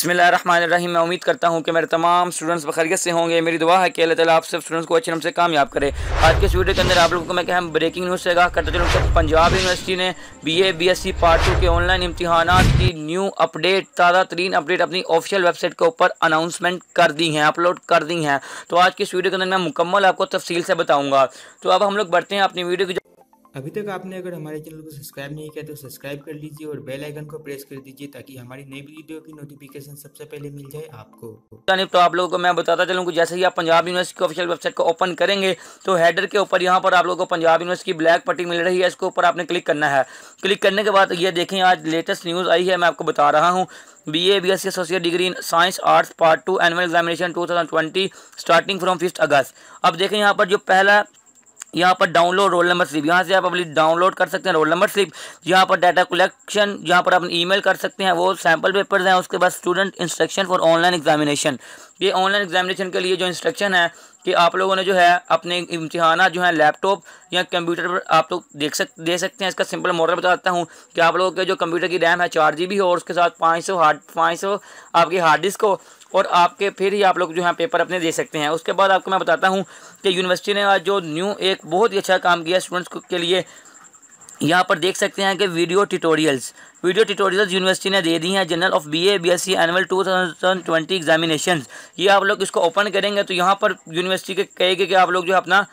बसमिल रही मैं उम्मीद करता हूँ कि मेरे तमाम स्टूडेंट्स बखरियत से होंगे मेरी दुआ है कि अल्लाह ताला आप सब स्टूडेंट्स को अच्छे नाम से कामयाब करे आज के इस वीडियो के अंदर आप लोगों को मैं कहम ब्रेकिंग न्यूज़ से आगाह करता चलूँ पंजाब यूनिवर्सिटी ने B B A S C part two के ऑनलाइन इम्तहान की न्यू अपडेट ताज़ा तरीन अपडेट अपनी ऑफिशियल वेबसाइट के ऊपर अनाउंसमेंट कर दी हैं अपलोड कर दी हैं तो आज की इस वीडियो के अंदर मैं मुकम्मल आपको तफसील से बताऊँगा तो अब हम लोग बढ़ते हैं अपनी वीडियो की अभी तक आपने अगर हमारे चैनल को सब्सक्राइब नहीं किया तो सब्सक्राइब कर लीजिए और बेल आइकन को प्रेस कर दीजिए ताकि हमारी नई वीडियो की नोटिफिकेशन सबसे पहले मिल जाए आपको तो आप लोगों को मैं बताता चलूँ जैसे ही आप पंजाब यूनिवर्सिटी की ऑफिशियल वेबसाइट को ओपन करेंगे तो हेडर के ऊपर यहाँ पर आप लोगों को पंजाब यूनिवर्सिटी की ब्लैक पट्टी मिल रही है इसके ऊपर आपने क्लिक करना है क्लिक करने के बाद ये देखें आज लेटेस्ट न्यूज़ आई है मैं आपको बता रहा हूँ B A B S C associate degree in science arts part two annual examination 2020 starting from fifth August अब देखें यहाँ पर जो पहला यहाँ पर डाउनलोड रोल नंबर स्लिप यहाँ से आप अपनी डाउनलोड कर सकते हैं रोल नंबर स्लिप यहाँ पर डाटा कलेक्शन यहाँ पर आप ईमेल कर सकते हैं वो सैम्पल पेपर्स हैं उसके बाद student instruction for online examination ये ऑनलाइन एग्जामिनेशन के लिए जो इंस्ट्रक्शन है कि आप लोगों ने जो है अपने इम्तहाना जो है लैपटॉप या कंप्यूटर पर आप लोग देख सक दे सकते हैं इसका सिंपल मॉडल बताता हूँ कि आप लोगों के जो कंप्यूटर की रैम है चार जी बी हो और उसके साथ पाँच सौ हार्ड पाँच सौ आपकी हार्ड डिस्क हो और आपके फिर ही आप लोग जो है पेपर अपने दे सकते हैं उसके बाद आपको मैं बताता हूँ कि यूनिवर्सिटी ने आज जो न्यू एक बहुत ही अच्छा काम किया स्टूडेंट्स के लिए यहाँ पर देख सकते हैं कि video tutorials video tutorials university ने दे दी हैं general of BA BSc annual 2020 examination ये आप लोग इसको ओपन करेंगे तो यहाँ पर यूनिवर्सिटी के कहेगी कि आप लोग जो अपना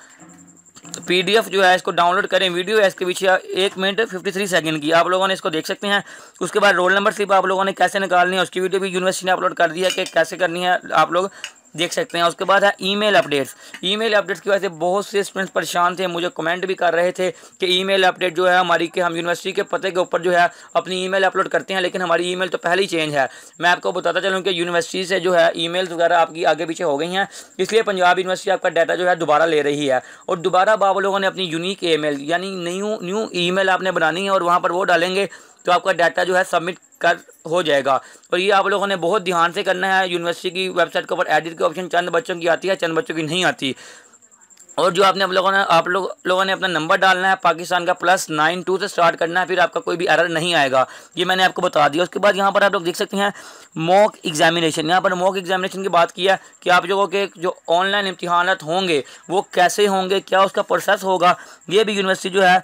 पीडीएफ जो है इसको डाउनलोड करें वीडियो है इसके पीछे एक मिनट फिफ्टी थ्री सेकेंड की आप लोगों ने इसको देख सकते हैं उसके बाद रोल नंबर स्लिप आप लोगों ने कैसे निकालनी है उसकी वीडियो भी यूनिवर्सिटी ने अपलोड कर दिया है कि कैसे करनी है आप लोग देख सकते हैं उसके बाद है ईमेल अपडेट्स ईमेल अपडेट्स की वजह से बहुत से स्टूडेंट्स परेशान थे मुझे कमेंट भी कर रहे थे कि ईमेल अपडेट जो है हमारी कि हम यूनिवर्सिटी के पते के ऊपर जो है अपनी ईमेल अपलोड करते हैं लेकिन हमारी ईमेल तो पहले ही चेंज है मैं आपको बताता चलूँ कि यूनिवर्सिटी से जो है ई वगैरह आपकी आगे पीछे हो गई हैं इसलिए पंजाब यूनिवर्सिटी आपका डाटा जो है दोबारा ले रही है और दोबारा बाबा लोगों ने अपनी यूनिक ई यानी न्यू न्यू ई आपने बनानी है और वहाँ पर वो डालेंगे तो आपका डाटा जो है सबमिट कर हो जाएगा और ये आप लोगों ने बहुत ध्यान से करना है यूनिवर्सिटी की वेबसाइट के ऊपर एडिट के ऑप्शन चंद बच्चों की आती है चंद बच्चों की नहीं आती और जो आपने आप लोगों ने आप लोग लोगों ने अपना नंबर डालना है पाकिस्तान का प्लस नाइन टू से स्टार्ट करना है फिर आपका कोई भी एरर नहीं आएगा ये मैंने आपको बता दिया उसके बाद यहाँ पर आप लोग देख सकते हैं मॉक एग्जामिनेशन यहाँ पर मॉक एग्जामिनेशन की बात की है कि आप लोगों के जो ऑनलाइन इम्तहान होंगे वो कैसे होंगे क्या उसका प्रोसेस होगा ये भी यूनिवर्सिटी जो है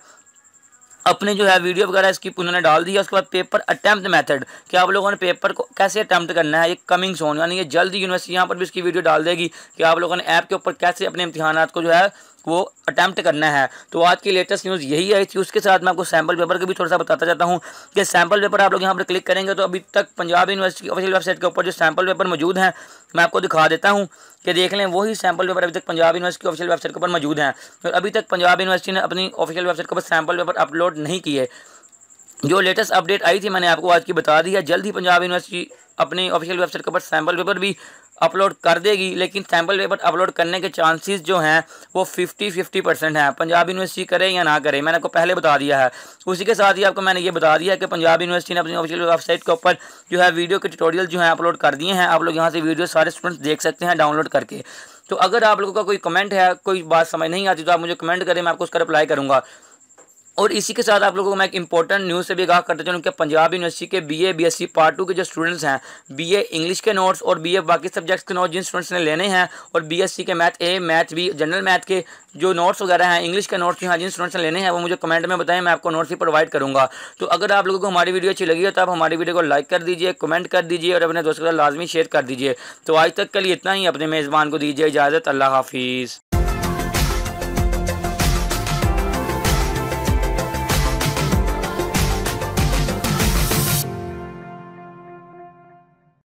अपने जो है वीडियो वगैरह इसकी उन्होंने डाल दी है उसके बाद पेपर अटैम्प्ट मेथड कि आप लोगों ने पेपर को कैसे अटैम्प्ट करना है ये कमिंग सोन यानी ये जल्द यूनिवर्सिटी यहाँ पर भी इसकी वीडियो डाल देगी कि आप लोगों ने ऐप के ऊपर कैसे अपने इम्तिहान को जो है वो अटैम्प्ट करना है तो आज की लेटेस्ट न्यूज़ यही आई थी उसके साथ मैं आपको सैम्पल पेपर का भी थोड़ा सा बताता चाहता हूँ कि सैम्पल पेपर आप लोग यहाँ पर क्लिक करेंगे तो अभी तक पंजाब यूनिवर्सिटी की ऑफिशियल वेबसाइट के ऊपर जो सैम्पल पेपर मौजूद हैं मैं आपको दिखा देता हूँ कि देख लें वही सैम्पल पेपर अभी तक पंजाब यूनिवर्सिटी की ऑफिशियल वेबसाइट के ऊपर मौजूद हैं और अभी तक पंजाब यूनिवर्सिटी ने अपनी ऑफिशियल वेबसाइट के ऊपर सैम्पल पेपर अपलोड नहीं किए जो लेटेस्ट अपडेट आई थी मैंने आपको आज की बता दी है जल्द ही पंजाब यूनिवर्सिटी अपनी ऑफिशियल वेबसाइट के ऊपर सैम्पल पेपर भी अपलोड कर देगी लेकिन सैम्पल पेपर अपलोड करने के चांसेस जो हैं वो 50 50 परसेंट हैं पंजाब यूनिवर्सिटी करे या ना करे मैंने आपको पहले बता दिया है उसी के साथ ही आपको मैंने ये बता दिया कि पंजाब यूनिवर्सिटी ने अपनी ऑफिशियल वेबसाइट के ऊपर जो है वीडियो के ट्यूटोरियल जो है अपलोड कर दिए हैं आप लोग यहाँ से वीडियो सारे स्टूडेंट्स देख सकते हैं डाउनलोड करके तो अगर आप लोगों का कोई कमेंट है कोई बात समझ नहीं आती तो आप मुझे कमेंट करें मैं आपको उसका रिप्लाई करूँगा और इसी के साथ आप लोगों को मैं एक इंपॉर्टेंट न्यूज़ से भी आगाह करता चलूँ कि पंजाब यूनिवर्सिटी के बीए बीएससी पार्ट टू के जो स्टूडेंट्स हैं बीए इंग्लिश के नोट्स और बीए बाकी सब्जेक्ट्स के नोट्स जिन स्टूडेंट्स ने लेने हैं और बीएससी के math A math B general math के जो नोट्स वगैरह हैं इंग्लिश के नोट्स हैं जिन स्टूडेंट्स ने लेने हैं वो मुझे कमेंट में बताएं मैं आपको नोट्स ही प्रोवाइड करूँगा तो अगर आप लोगों को हमारी वीडियो अच्छी लगी हो तो आप हमारी वीडियो को लाइक कर दीजिए कमेंट कर दीजिए और अपने दोस्तों के साथ लाजमी शेयर कर दीजिए तो आज तक के लिए इतना ही अपने मेज़बान को दीजिए इजाज़त अल्लाह हाफिज़